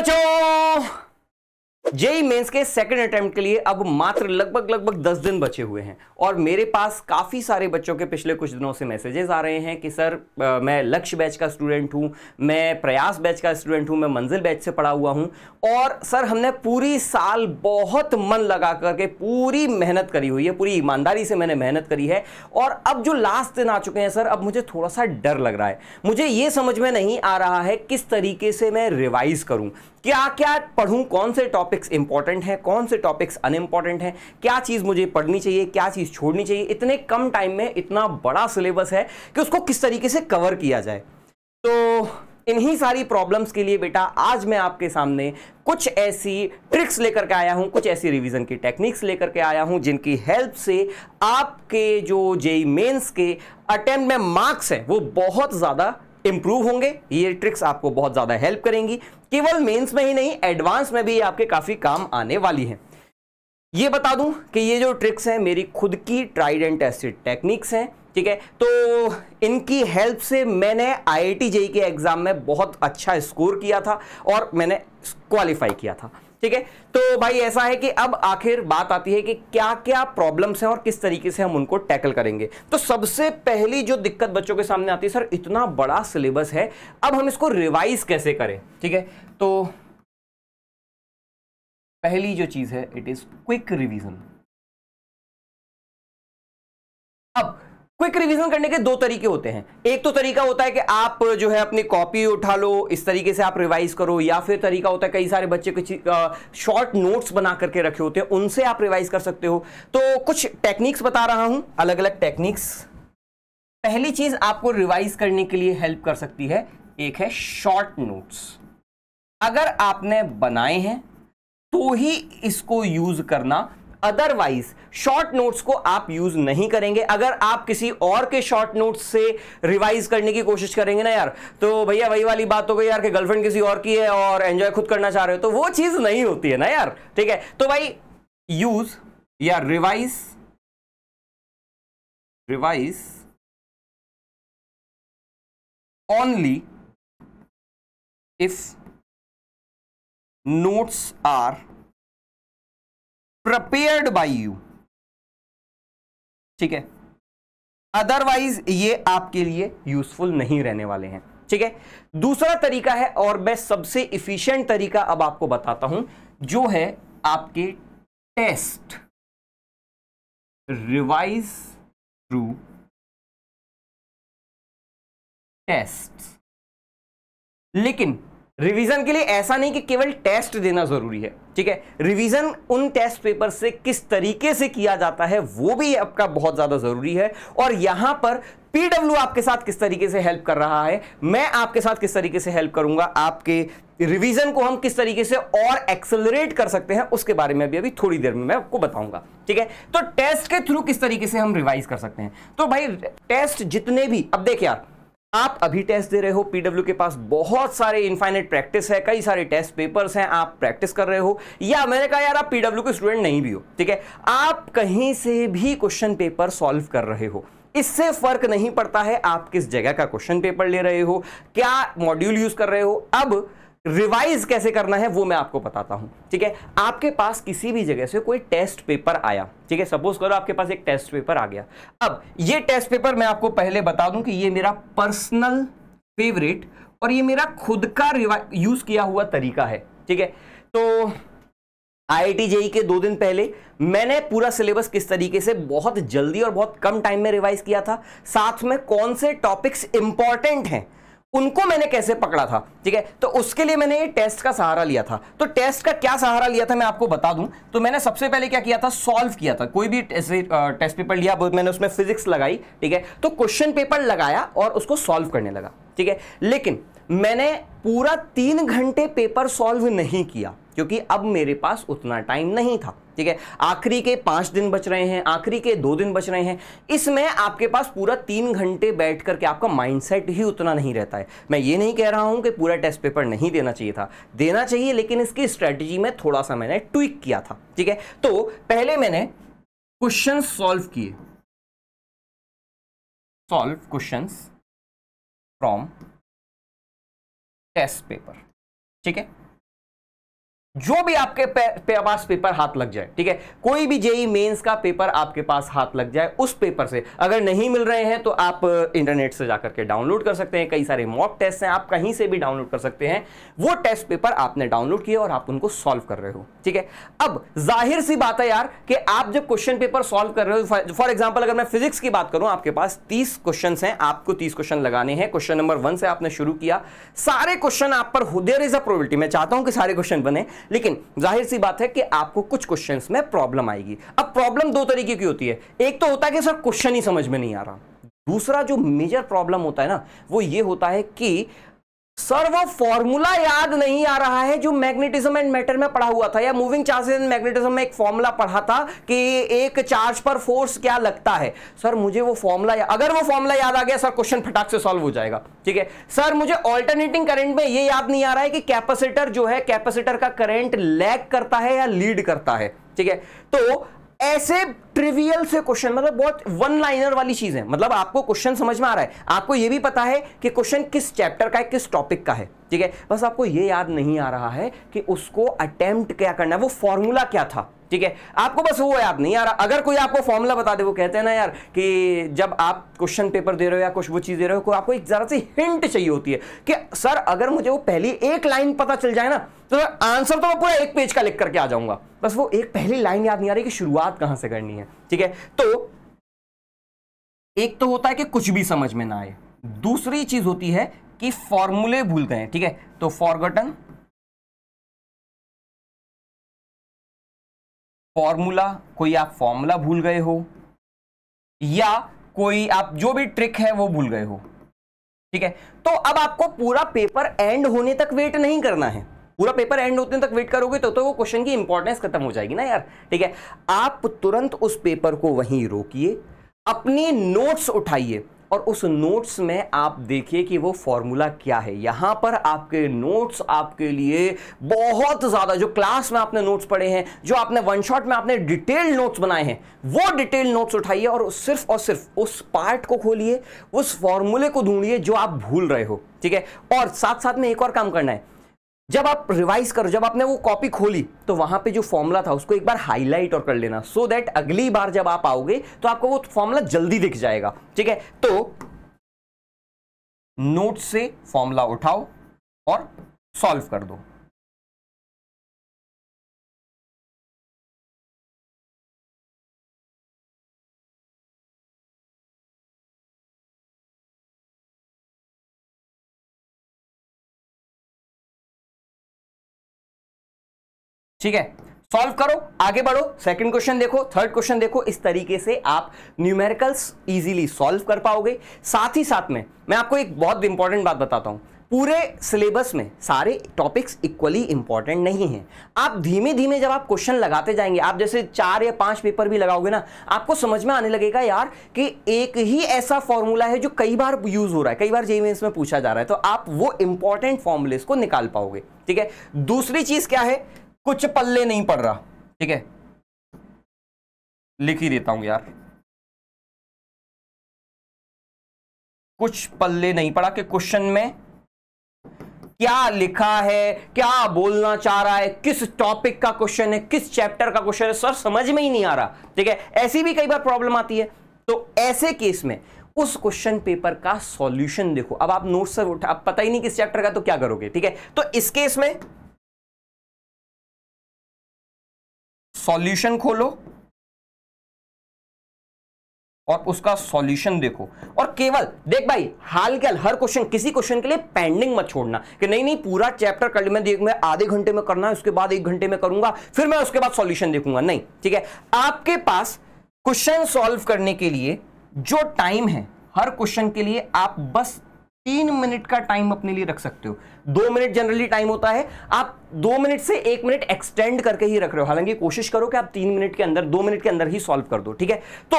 8. JEE Mains के second attempt के लिए अब मात्र लगभग लगभग दस दिन बचे हुए हैं और मेरे पास काफ़ी सारे बच्चों के पिछले कुछ दिनों से मैसेजेस आ रहे हैं कि सर आ, मैं लक्ष्य बैच का स्टूडेंट हूं मैं प्रयास बैच का स्टूडेंट हूं मैं मंजिल बैच से पढ़ा हुआ हूं और सर हमने पूरी साल बहुत मन लगा करके पूरी मेहनत करी हुई है पूरी ईमानदारी से मैंने मेहनत करी है और अब जो लास्ट दिन आ चुके हैं सर अब मुझे थोड़ा सा डर लग रहा है मुझे ये समझ में नहीं आ रहा है किस तरीके से मैं रिवाइज़ करूँ क्या क्या पढ़ूँ कौन से टॉपिक टॉपिक्स इंपॉर्टेंट हैं कौन से टॉपिक्स अनइम्पॉर्टेंट हैं क्या चीज़ मुझे पढ़नी चाहिए क्या चीज़ छोड़नी चाहिए इतने कम टाइम में इतना बड़ा सिलेबस है कि उसको किस तरीके से कवर किया जाए तो इन्हीं सारी प्रॉब्लम्स के लिए बेटा आज मैं आपके सामने कुछ ऐसी ट्रिक्स लेकर के आया हूँ कुछ ऐसी रिवीजन की टेक्निक्स लेकर के आया हूँ जिनकी हेल्प से आपके जो जेई मेंस के अटेम्प्ट में मार्क्स हैं वो बहुत ज़्यादा इंप्रूव होंगे ये ट्रिक्स आपको बहुत ज़्यादा हेल्प करेंगी केवल मेंस में ही नहीं एडवांस में भी आपके काफ़ी काम आने वाली हैं ये बता दूं कि ये जो ट्रिक्स हैं मेरी खुद की ट्राइड एंड टेस्टेड टेक्निक्स हैं ठीक है तो इनकी हेल्प से मैंने आई आई e के एग्ज़ाम में बहुत अच्छा स्कोर किया था और मैंने क्वालिफाई किया था ठीक है तो भाई ऐसा है कि अब आखिर बात आती है कि क्या क्या प्रॉब्लम्स हैं और किस तरीके से हम उनको टैकल करेंगे तो सबसे पहली जो दिक्कत बच्चों के सामने आती है सर इतना बड़ा सिलेबस है अब हम इसको रिवाइज कैसे करें ठीक है तो पहली जो चीज है इट इज क्विक रिवीजन अब क्विक रिवीजन करने के दो तरीके होते हैं एक तो तरीका होता है कि आप जो है अपनी कॉपी उठा लो इस तरीके से आप रिवाइज करो या फिर तरीका होता है कई सारे बच्चे कुछ शॉर्ट नोट्स बना करके रखे होते हैं उनसे आप रिवाइज कर सकते हो तो कुछ टेक्निक्स बता रहा हूं अलग अलग टेक्निक्स पहली चीज आपको रिवाइज करने के लिए हेल्प कर सकती है एक है शॉर्ट नोट्स अगर आपने बनाए हैं तो ही इसको यूज करना अदरवाइज शॉर्ट नोट्स को आप यूज नहीं करेंगे अगर आप किसी और के शॉर्ट नोट्स से रिवाइज करने की कोशिश करेंगे ना यार तो भैया वही वाली बात हो गई यार कि गर्लफ्रेंड किसी और की है और एंजॉय खुद करना चाह रहे हो तो वो चीज नहीं होती है ना यार ठीक है तो भाई यूज या revise revise only if notes are prepared by you ठीक है अदरवाइज ये आपके लिए यूजफुल नहीं रहने वाले हैं ठीक है दूसरा तरीका है और मैं सबसे इफिशियंट तरीका अब आपको बताता हूं जो है आपके टेस्ट रिवाइज थ्रू टेस्ट लेकिन रिवीजन के लिए ऐसा नहीं कि केवल टेस्ट देना जरूरी है ठीक है रिवीजन उन टेस्ट पेपर से किस तरीके से किया जाता है वो भी आपका बहुत ज्यादा जरूरी है और यहां पर पीडब्ल्यू आपके साथ किस तरीके से हेल्प कर रहा है मैं आपके साथ किस तरीके से हेल्प करूंगा आपके रिवीजन को हम किस तरीके से और एक्सेलरेट कर सकते हैं उसके बारे में भी अभी थोड़ी देर में मैं आपको बताऊंगा ठीक है तो टेस्ट के थ्रू किस तरीके से हम रिवाइज कर सकते हैं तो भाई टेस्ट जितने भी अब देखिए यार आप अभी टेस्ट दे रहे हो पीडब्ल्यू के पास बहुत सारे इनफाइनेट प्रैक्टिस है कई सारे टेस्ट पेपर्स हैं आप प्रैक्टिस कर रहे हो या मैंने कहा यार आप पीडब्ल्यू के स्टूडेंट नहीं भी हो ठीक है आप कहीं से भी क्वेश्चन पेपर सॉल्व कर रहे हो इससे फर्क नहीं पड़ता है आप किस जगह का क्वेश्चन पेपर ले रहे हो क्या मॉड्यूल यूज कर रहे हो अब रिवाइज कैसे करना है वो मैं आपको बताता हूं ठीक है आपके पास किसी भी जगह से कोई टेस्ट पेपर आया ठीक है सपोज करो आपके पास एक टेस्ट पेपर आ गया अब ये टेस्ट पेपर मैं आपको पहले बता दूं कि ये मेरा पर्सनल फेवरेट और ये मेरा खुद का यूज किया हुआ तरीका है ठीक है तो आई जेई के दो दिन पहले मैंने पूरा सिलेबस किस तरीके से बहुत जल्दी और बहुत कम टाइम में रिवाइज किया था साथ में कौन से टॉपिक्स इंपॉर्टेंट हैं उनको मैंने कैसे पकड़ा था ठीक है तो उसके लिए मैंने ये टेस्ट का सहारा लिया था तो टेस्ट का क्या सहारा लिया था मैं आपको बता दूं तो मैंने सबसे पहले क्या किया था सॉल्व किया था कोई भी टेस्ट पेपर uh, लिया मैंने उसमें फिजिक्स लगाई ठीक है तो क्वेश्चन पेपर लगाया और उसको सॉल्व करने लगा ठीक है लेकिन मैंने पूरा तीन घंटे पेपर सॉल्व नहीं किया क्योंकि अब मेरे पास उतना टाइम नहीं था ठीक है आखिरी के पांच दिन बच रहे हैं आखिरी के दो दिन बच रहे हैं इसमें आपके पास पूरा तीन घंटे बैठ करके आपका माइंडसेट ही उतना नहीं रहता है मैं ये नहीं कह रहा हूं कि पूरा टेस्ट पेपर नहीं देना चाहिए था देना चाहिए लेकिन इसकी स्ट्रेटेजी में थोड़ा सा मैंने ट्विक किया था ठीक है तो पहले मैंने क्वेश्चन सॉल्व किए solve question from test paper ठीक है जो भी आपके पे, पास पेपर हाथ लग जाए ठीक है कोई भी जेई मेंस का पेपर आपके पास हाथ लग जाए उस पेपर से अगर नहीं मिल रहे हैं तो आप इंटरनेट uh, से जाकर के डाउनलोड कर सकते हैं कई सारे मॉक टेस्ट हैं आप कहीं से भी डाउनलोड कर सकते हैं वो टेस्ट पेपर आपने डाउनलोड किया और आप उनको सॉल्व कर रहे हो ठीक है अब जाहिर सी बात है यार कि आप जब क्वेश्चन पेपर सॉल्व कर रहे हो फॉर एग्जाम्पल अगर मैं फिजिक्स की बात करूं आपके पास तीस क्वेश्चन हैं आपको तीस क्वेश्चन लगाने हैं क्वेश्चन नंबर वन से आपने शुरू किया सारे क्वेश्चन आप पर देर इज अ प्रोबिलिटी मैं चाहता हूं कि सारे क्वेश्चन बने लेकिन जाहिर सी बात है कि आपको कुछ क्वेश्चन में प्रॉब्लम आएगी अब प्रॉब्लम दो तरीके की होती है एक तो होता है कि सर क्वेश्चन ही समझ में नहीं आ रहा दूसरा जो मेजर प्रॉब्लम होता है ना वो ये होता है कि सर वो फॉर्मूला याद नहीं आ रहा है जो मैग्नेटिज्म एंड मैटर में पढ़ा हुआ था या मूविंग चार्जेस एंड मैग्नेटिज्म में एक फॉर्मूला पढ़ा था कि एक चार्ज पर फोर्स क्या लगता है सर मुझे वो फॉर्मूला अगर वो फॉर्मूला याद आ गया सर क्वेश्चन फटाक से सॉल्व हो जाएगा ठीक है सर मुझे ऑल्टरनेटिंग करेंट में ये याद नहीं आ रहा है कि कैपेसिटर जो है कैपेसिटर का करेंट लैग करता है या लीड करता है ठीक है तो ऐसे ट्रिवियल से क्वेश्चन मतलब बहुत वन लाइनर वाली चीज है मतलब आपको क्वेश्चन समझ में आ रहा है आपको यह भी पता है कि क्वेश्चन किस चैप्टर का है किस टॉपिक का है ठीक है बस आपको यह याद नहीं आ रहा है कि उसको अटेम्प्ट क्या करना है वो फॉर्मूला क्या था ठीक है आपको बस वो याद नहीं आ रहा अगर कोई आपको फॉर्मूला बता दे वो कहते हैं ना यार कि जब आप क्वेश्चन पेपर दे रहे हो या कुछ वो चीज़ दे रहे हो आपको एक ज़रा सी हिंट चाहिए होती है कि सर अगर मुझे वो पहली एक लाइन पता चल जाए ना तो आंसर तो मैं पूरा एक पेज का लिख करके आ जाऊंगा बस वो एक पहली लाइन याद नहीं आ रही कि शुरुआत कहाँ से करनी है ठीक है तो एक तो होता है कि कुछ भी समझ में ना आए दूसरी चीज़ होती है कि फॉर्मूले भूल गए ठीक है तो फॉरगटन फॉर्मूला कोई आप फॉर्मूला भूल गए हो या कोई आप जो भी ट्रिक है वो भूल गए हो ठीक है तो अब आपको पूरा पेपर एंड होने तक वेट नहीं करना है पूरा पेपर एंड होते तक वेट करोगे तो तो वो क्वेश्चन की इंपॉर्टेंस खत्म हो जाएगी ना यार ठीक है आप तुरंत उस पेपर को वहीं रोकिए अपने नोट्स उठाइए और उस नोट्स में आप देखिए कि वो फॉर्मूला क्या है यहां पर आपके नोट्स आपके लिए बहुत ज़्यादा जो क्लास में आपने नोट्स पढ़े हैं जो आपने वन शॉट में आपने डिटेल नोट्स बनाए हैं वो डिटेल नोट्स उठाइए और सिर्फ और सिर्फ उस पार्ट को खोलिए उस फॉर्मूले को ढूंढिए जो आप भूल रहे हो ठीक है और साथ साथ में एक और काम करना है जब आप रिवाइज करो जब आपने वो कॉपी खोली तो वहां पे जो फॉर्मूला था उसको एक बार हाईलाइट और कर लेना सो so दैट अगली बार जब आप आओगे तो आपको वो फॉर्मूला जल्दी दिख जाएगा ठीक है तो नोट से फॉर्मूला उठाओ और सॉल्व कर दो ठीक है सॉल्व करो आगे बढ़ो सेकंड क्वेश्चन देखो थर्ड क्वेश्चन देखो इस तरीके से आप न्यूमेरिकल्स इजीली सॉल्व कर पाओगे साथ ही साथ में मैं आपको एक बहुत इंपॉर्टेंट बात बताता हूं पूरे सिलेबस में सारे टॉपिक्स इक्वली इंपॉर्टेंट नहीं हैं आप धीमे धीमे जब आप क्वेश्चन लगाते जाएंगे आप जैसे चार या पांच पेपर भी लगाओगे ना आपको समझ में आने लगेगा यार कि एक ही ऐसा फॉर्मूला है जो कई बार यूज़ हो रहा है कई बार जेई में पूछा जा रहा है तो आप वो इंपॉर्टेंट फॉर्मूले को निकाल पाओगे ठीक है दूसरी चीज़ क्या है कुछ पल्ले नहीं पड़ रहा ठीक है लिख ही देता हूं यार कुछ पल्ले नहीं पड़ा कि क्वेश्चन में क्या लिखा है क्या बोलना चाह रहा है किस टॉपिक का क्वेश्चन है किस चैप्टर का क्वेश्चन है सर समझ में ही नहीं आ रहा ठीक है ऐसी भी कई बार प्रॉब्लम आती है तो ऐसे केस में उस क्वेश्चन पेपर का सॉल्यूशन देखो अब आप नोट्स से उठा आप पता ही नहीं किस चैप्टर का तो क्या करोगे ठीक है तो इस केस में सॉल्यूशन खोलो और उसका सॉल्यूशन देखो और केवल देख भाई हाल के हर क्वेश्चन किसी क्वेश्चन के लिए पेंडिंग मत छोड़ना कि नहीं नहीं पूरा चैप्टर कर मैं देख मैं आधे घंटे में करना है उसके बाद एक घंटे में करूंगा फिर मैं उसके बाद सॉल्यूशन देखूंगा नहीं ठीक है आपके पास क्वेश्चन सॉल्व करने के लिए जो टाइम है हर क्वेश्चन के लिए आप बस तीन मिनट का टाइम अपने लिए रख सकते हो दो मिनट जनरली टाइम होता है आप दो मिनट से एक मिनट एक्सटेंड करके ही रख रहे हो हालांकि कोशिश करो कि आप तीन मिनट के अंदर दो मिनट के अंदर ही सॉल्व कर दो ठीक है तो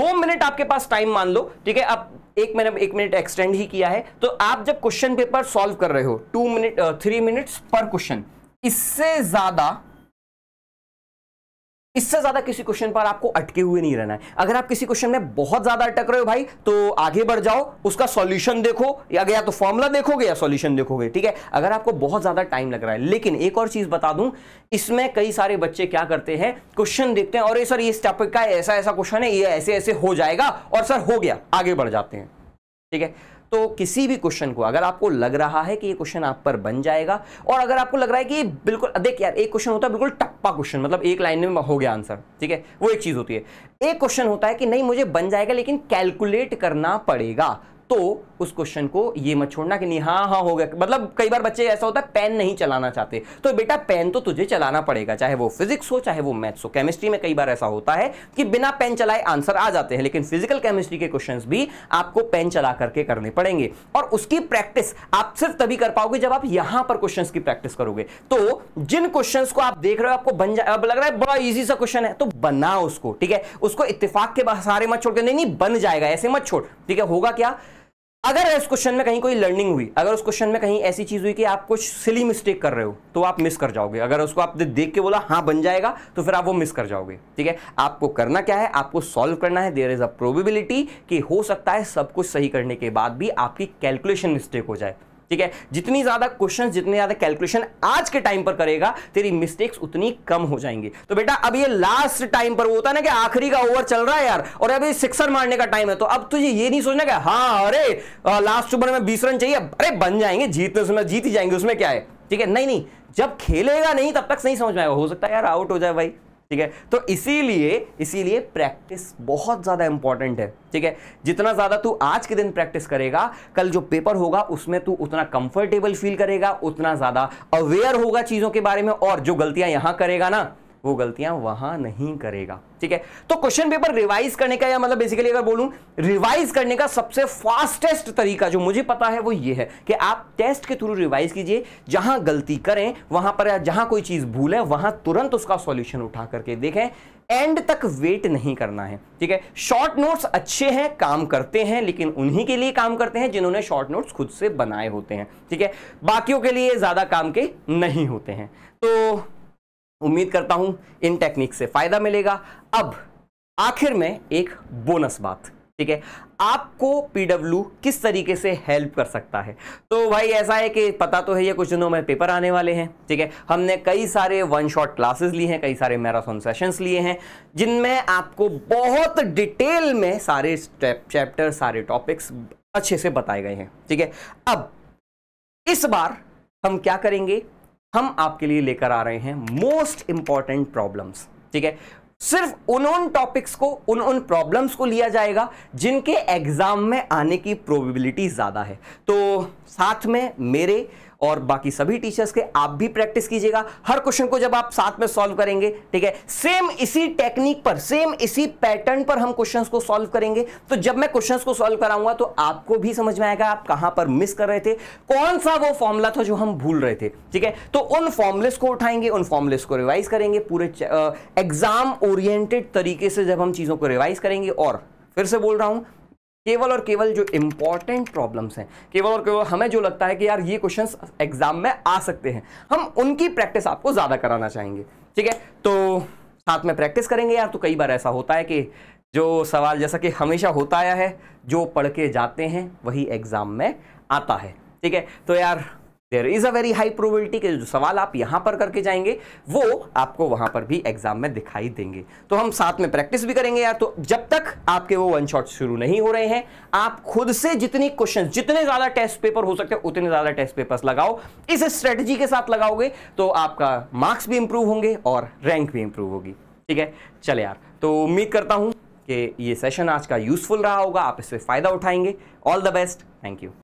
दो मिनट आपके पास टाइम मान लो ठीक है आप एक मिनट एक मिनट एक्सटेंड ही किया है तो आप जब क्वेश्चन पेपर सॉल्व कर रहे हो टू मिनट थ्री मिनट्स पर क्वेश्चन इससे ज्यादा इससे ज्यादा किसी क्वेश्चन पर आपको अटके हुए नहीं रहना है अगर आप किसी क्वेश्चन में बहुत ज्यादा अटक रहे हो भाई तो आगे बढ़ जाओ उसका सॉल्यूशन देखो या या तो फॉर्मूला देखोगे या सॉल्यूशन देखोगे ठीक है अगर आपको बहुत ज्यादा टाइम लग रहा है लेकिन एक और चीज बता दूं इसमें कई सारे बच्चे क्या करते हैं क्वेश्चन देखते हैं और ये सर इस टॉपिक का ऐसा ऐसा क्वेश्चन है ये ऐसे ऐसे हो जाएगा और सर हो गया आगे बढ़ जाते हैं ठीक है तो किसी भी क्वेश्चन को अगर आपको लग रहा है कि ये क्वेश्चन आप पर बन जाएगा और अगर आपको लग रहा है कि बिल्कुल देख यार एक क्वेश्चन होता है बिल्कुल टप्पा क्वेश्चन मतलब एक लाइन में हो गया आंसर ठीक है वो एक चीज़ होती है एक क्वेश्चन होता है कि नहीं मुझे बन जाएगा लेकिन कैलकुलेट करना पड़ेगा तो उस क्वेश्चन को ये मत छोड़ना कि नहीं हाँ हाँ हो गया मतलब कई बार बच्चे ऐसा होता है पेन नहीं चलाना चाहते तो बेटा पेन तो तुझे चलाना पड़ेगा चाहे वो फिजिक्स हो चाहे वो मैथ्स हो केमिस्ट्री में कई बार ऐसा होता है कि बिना पेन चलाए आंसर आ जाते हैं लेकिन फिजिकल केमिस्ट्री के क्वेश्चन भी आपको पेन चला करके करने पड़ेंगे और उसकी प्रैक्टिस आप सिर्फ तभी कर पाओगे जब आप यहां पर क्वेश्चन की प्रैक्टिस करोगे तो जिन क्वेश्चन को आप देख रहे हो आपको बन जाए लग रहा है बड़ा ईजी सा क्वेश्चन है तो बना उसको ठीक है उसको इतफाक के सारे मत छोड़ के नहीं नहीं बन जाएगा ऐसे मत छोड़ ठीक है होगा क्या अगर इस क्वेश्चन में कहीं कोई लर्निंग हुई अगर उस क्वेश्चन में कहीं ऐसी चीज़ हुई कि आप कुछ सिली मिस्टेक कर रहे हो तो आप मिस कर जाओगे अगर उसको आप देख के बोला हाँ बन जाएगा तो फिर आप वो मिस कर जाओगे ठीक है आपको करना क्या है आपको सॉल्व करना है देर इज़ अ प्रोबेबिलिटी कि हो सकता है सब कुछ सही करने के बाद भी आपकी कैलकुलेशन मिस्टेक हो जाए ठीक है जितनी ज़्यादा क्वेश्चन जितने ज़्यादा कैलकुलेशन आज के टाइम पर करेगा तेरी मिस्टेक्स उतनी कम हो जाएंगी तो बेटा अब ये लास्ट टाइम पर वो होता है ना कि आखिरी का ओवर चल रहा है यार और अभी सिक्सर मारने का टाइम है तो अब तुझे ये नहीं सोचना क्या हाँ अरे लास्ट ओवर में बीस रन चाहिए अरे बन जाएंगे जीतने उसमें जीत ही जाएंगे उसमें क्या है ठीक है नहीं नहीं जब खेलेगा नहीं तब तक नहीं समझ में आएगा हो सकता है यार आउट हो जाए भाई ठीक है तो इसीलिए इसीलिए प्रैक्टिस बहुत ज़्यादा इंपॉर्टेंट है ठीक है जितना ज़्यादा तू आज के दिन प्रैक्टिस करेगा कल जो पेपर होगा उसमें तू उतना कंफर्टेबल फील करेगा उतना ज़्यादा अवेयर होगा चीज़ों के बारे में और जो गलतियां यहां करेगा ना वो गलतियां वहां नहीं करेगा ठीक है तो क्वेश्चन पेपर रिवाइज करने का या मतलब बेसिकली अगर बोलूं रिवाइज करने का सबसे फास्टेस्ट तरीका जो मुझे पता है वो ये है कि आप टेस्ट के थ्रू रिवाइज कीजिए जहां गलती करें वहां पर जहां कोई चीज भूल है वहां तुरंत उसका सॉल्यूशन उठा करके देखें एंड तक वेट नहीं करना है ठीक है शॉर्ट नोट्स अच्छे हैं काम करते हैं लेकिन उन्हीं के लिए काम करते हैं जिन्होंने शॉर्ट नोट्स खुद से बनाए होते हैं ठीक है बाकियों के लिए ज़्यादा काम के नहीं होते हैं तो उम्मीद करता हूं इन टेक्निक से फायदा मिलेगा अब आखिर में एक बोनस बात ठीक है आपको पीडब्ल्यू किस तरीके से हेल्प कर सकता है तो भाई ऐसा है कि पता तो है ये कुछ दिनों में पेपर आने वाले हैं ठीक है हमने कई सारे वन शॉट क्लासेस लिए हैं कई सारे मैराथन सेशंस लिए हैं जिनमें आपको बहुत डिटेल में सारे स्टेप चैप्टर सारे टॉपिक्स अच्छे से बताए गए हैं ठीक है अब इस बार हम क्या करेंगे हम आपके लिए लेकर आ रहे हैं मोस्ट इंपॉर्टेंट प्रॉब्लम्स ठीक है सिर्फ उन उन टॉपिक्स को उन उन प्रॉब्लम्स को लिया जाएगा जिनके एग्जाम में आने की प्रोबेबिलिटी ज़्यादा है तो साथ में मेरे और बाकी सभी टीचर्स के आप भी प्रैक्टिस कीजिएगा हर क्वेश्चन को जब आप साथ में सॉल्व करेंगे ठीक है सेम इसी टेक्निक पर सेम इसी पैटर्न पर हम क्वेश्चन को सॉल्व करेंगे तो जब मैं क्वेश्चन को सॉल्व कराऊंगा तो आपको भी समझ में आएगा आप कहां पर मिस कर रहे थे कौन सा वो फॉर्मुला था जो हम भूल रहे थे ठीक है तो उन फॉर्मुलेस को उठाएंगे उन फॉर्मुलेस को रिवाइज करेंगे पूरे एग्जाम ओरिएंटेड तरीके से जब हम चीजों को रिवाइज करेंगे और फिर से बोल रहा हूं केवल और केवल जो इंपॉर्टेंट प्रॉब्लम्स हैं केवल और केवल हमें जो लगता है कि यार ये क्वेश्चंस एग्जाम में आ सकते हैं हम उनकी प्रैक्टिस आपको ज़्यादा कराना चाहेंगे ठीक है तो साथ में प्रैक्टिस करेंगे यार तो कई बार ऐसा होता है कि जो सवाल जैसा कि हमेशा होता आया है जो पढ़ के जाते हैं वही एग्ज़ाम में आता है ठीक है तो यार there is a very high probability के जो सवाल आप यहां पर करके जाएंगे वो आपको वहां पर भी एग्जाम में दिखाई देंगे तो हम साथ में प्रैक्टिस भी करेंगे यार तो जब तक आपके वो वन शॉट शुरू नहीं हो रहे हैं आप खुद से जितनी क्वेश्चन जितने ज़्यादा टेस्ट पेपर हो सकते हैं उतने ज़्यादा टेस्ट पेपर्स लगाओ इस स्ट्रेटजी के साथ लगाओगे तो आपका मार्क्स भी इंप्रूव होंगे और रैंक भी इंप्रूव होगी ठीक है चले यार तो उम्मीद करता हूँ कि ये सेशन आज का यूज़फुल रहा होगा आप इससे फ़ायदा उठाएंगे all the best thank you